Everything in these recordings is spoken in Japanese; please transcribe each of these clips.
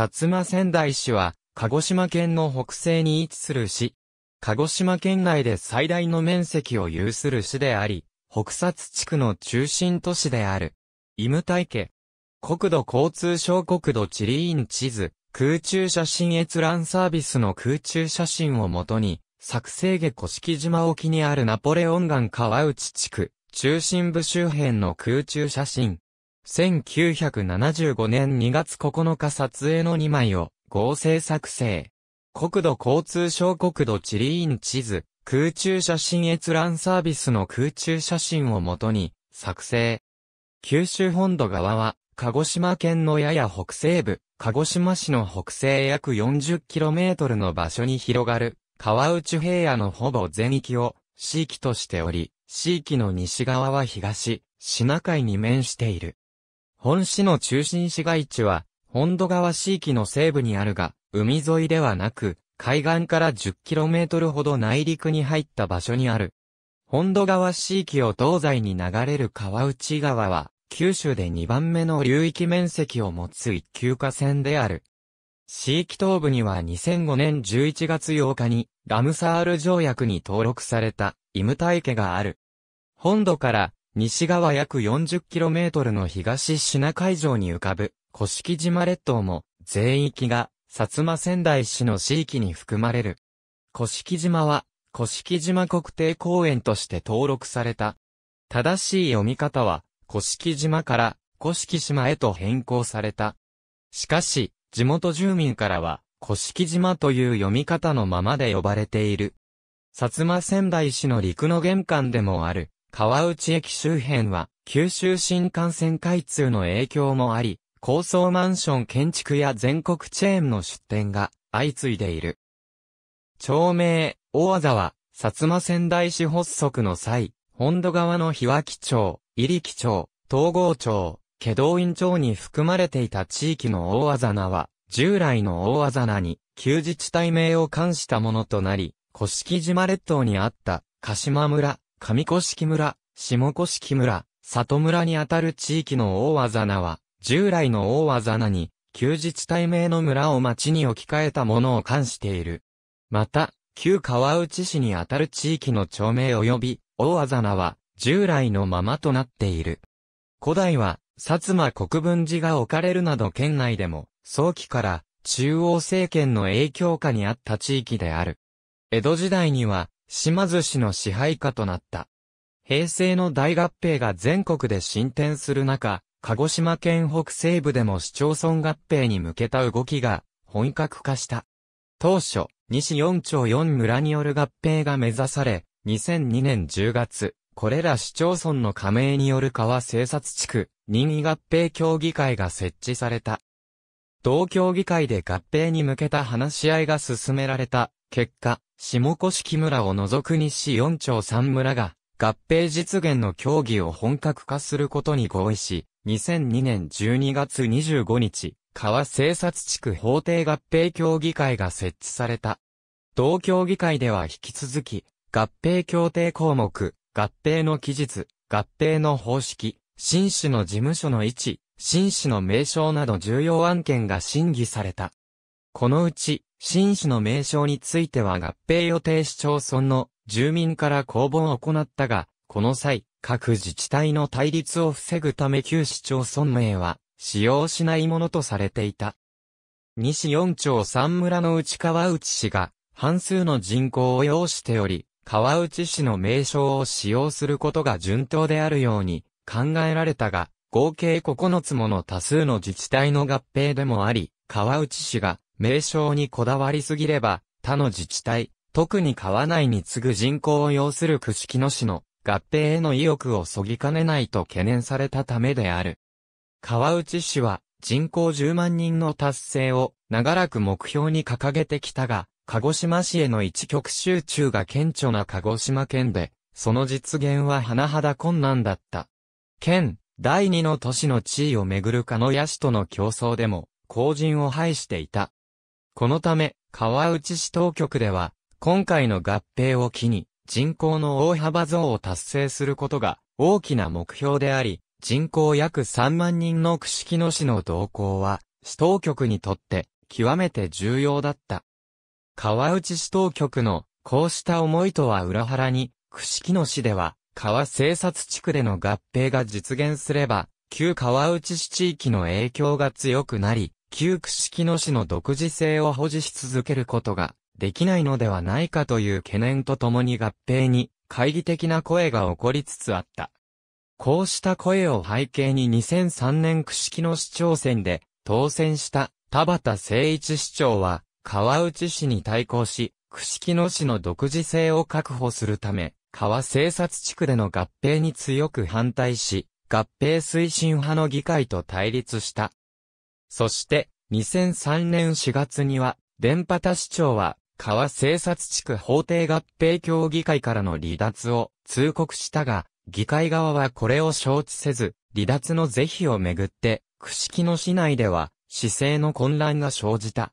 薩摩仙台市は、鹿児島県の北西に位置する市。鹿児島県内で最大の面積を有する市であり、北薩地区の中心都市である。イム大家。国土交通省国土地理院地図、空中写真閲覧サービスの空中写真をもとに、作成下古式島沖にあるナポレオン岩川内地区、中心部周辺の空中写真、1975年2月9日撮影の2枚を合成作成。国土交通省国土地理院地図、空中写真閲覧サービスの空中写真をもとに作成。九州本土側は、鹿児島県のやや北西部、鹿児島市の北西約 40km の場所に広がる、川内平野のほぼ全域を、地域としており、地域の西側は東、品海に面している。本市の中心市街地は、本土川市域の西部にあるが、海沿いではなく、海岸から 10km ほど内陸に入った場所にある。本土川市域を東西に流れる川内川は、九州で2番目の流域面積を持つ一級河川である。市域東部には2005年11月8日に、ラムサール条約に登録された、イムタイ家がある。本土から西側約 40km の東シナ海上に浮かぶ、古式島列島も、全域が、薩摩仙台市の地域に含まれる。古式島は、古式島国定公園として登録された。正しい読み方は、古式島から、古式島へと変更された。しかし、地元住民からは、古式島という読み方のままで呼ばれている。薩摩仙台市の陸の玄関でもある、川内駅周辺は、九州新幹線開通の影響もあり、高層マンション建築や全国チェーンの出店が相次いでいる。町名、大和沢、薩摩仙台市発足の際、本土側の日脇町、入木町、東郷町、祁道院町に含まれていた地域の大和沢は、従来の大和沢に、旧自治体名を冠したものとなり、古式島列島にあった、鹿島村、上式村、下古式村、里村にあたる地域の大技名は、従来の大技名に、休日対名の村を町に置き換えたものを冠している。また、旧川内市にあたる地域の町名及び、大技名は、従来のままとなっている。古代は、薩摩国分寺が置かれるなど県内でも、早期から、中央政権の影響下にあった地域である。江戸時代には、島津市の支配下となった。平成の大合併が全国で進展する中、鹿児島県北西部でも市町村合併に向けた動きが本格化した。当初、西四町四村による合併が目指され、2002年10月、これら市町村の加盟による川政策地区、任意合併協議会が設置された。同協議会で合併に向けた話し合いが進められた結果、下甑村を除く西四町三村が、合併実現の協議を本格化することに合意し、2002年12月25日、川政策地区法定合併協議会が設置された。同協議会では引き続き、合併協定項目、合併の期日、合併の方式、新種の事務所の位置、新種の名称など重要案件が審議された。このうち、新市の名称については合併予定市町村の住民から公募を行ったが、この際、各自治体の対立を防ぐため旧市町村名は使用しないものとされていた。西四町三村の内川内市が半数の人口を要しており、川内市の名称を使用することが順当であるように考えられたが、合計9つもの多数の自治体の合併でもあり、川内市が名称にこだわりすぎれば、他の自治体、特に川内に次ぐ人口を要する串木野市の合併への意欲をそぎかねないと懸念されたためである。川内市は人口10万人の達成を長らく目標に掲げてきたが、鹿児島市への一極集中が顕著な鹿児島県で、その実現は甚だ困難だった。県、第二の都市の地位をめぐる鹿屋市との競争でも、後陣を排していた。このため、川内市当局では、今回の合併を機に、人口の大幅増を達成することが大きな目標であり、人口約3万人の串木野市の動向は、市当局にとって極めて重要だった。川内市当局のこうした思いとは裏腹に、串木野市では、川生策地区での合併が実現すれば、旧川内市地域の影響が強くなり、旧区式の市の独自性を保持し続けることができないのではないかという懸念とともに合併に懐疑的な声が起こりつつあった。こうした声を背景に2003年区式の市長選で当選した田畑誠一市長は川内市に対抗し、区式の市の独自性を確保するため、川生策地区での合併に強く反対し、合併推進派の議会と対立した。そして、2003年4月には、電波田市長は、川政察地区法定合併協議会からの離脱を通告したが、議会側はこれを承知せず、離脱の是非をめぐって、串木野市内では、市政の混乱が生じた。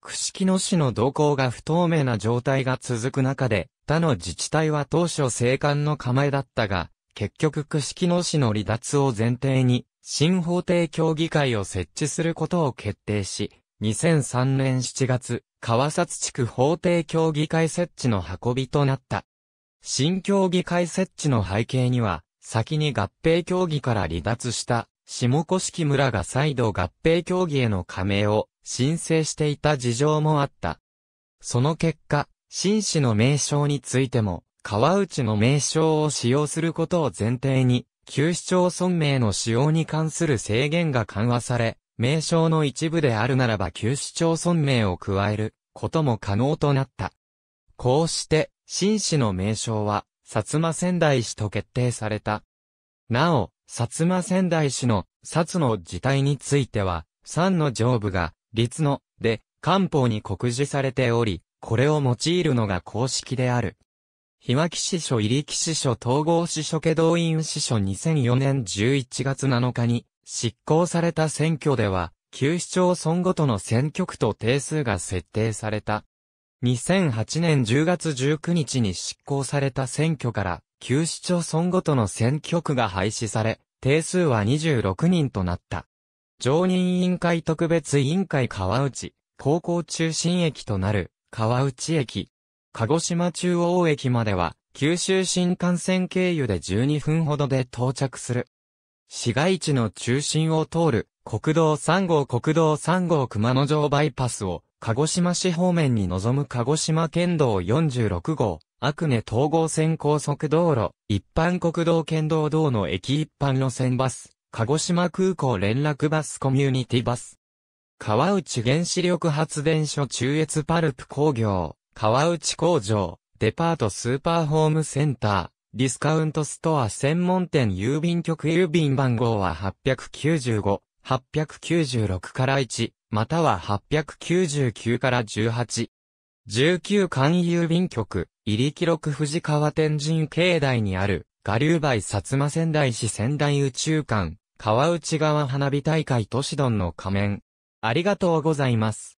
串木野市の動向が不透明な状態が続く中で、他の自治体は当初生還の構えだったが、結局串木野市の離脱を前提に、新法廷協議会を設置することを決定し、2003年7月、川札地区法廷協議会設置の運びとなった。新協議会設置の背景には、先に合併協議から離脱した下甑村が再度合併協議への加盟を申請していた事情もあった。その結果、新市の名称についても、川内の名称を使用することを前提に、旧市町村名の使用に関する制限が緩和され、名称の一部であるならば旧市町村名を加えることも可能となった。こうして、新市の名称は、薩摩仙台市と決定された。なお、薩摩仙台市の、薩の字体については、三の上部が、立の、で、官報に告示されており、これを用いるのが公式である。日巻市所入力市所統合市所家動員市所2004年11月7日に執行された選挙では、旧市町村ごとの選挙区と定数が設定された。2008年10月19日に執行された選挙から、旧市町村ごとの選挙区が廃止され、定数は26人となった。常任委員会特別委員会川内、高校中心駅となる川内駅、鹿児島中央駅までは、九州新幹線経由で12分ほどで到着する。市街地の中心を通る国道3号国道3号熊野城バイパスを鹿児島市方面に望む鹿児島県道46号、阿久根統合線高速道路、一般国道県道道の駅一般路線バス、鹿児島空港連絡バスコミュニティバス。川内原子力発電所中越パルプ工業、川内工場、デパートスーパーホームセンター、ディスカウントストア専門店郵便局郵便番号は895、896から1、または899から18。19間郵便局、入り記録藤川天神境内にある、下流梅薩摩仙台市仙台宇宙館、川内川花火大会都市丼の仮面。ありがとうございます。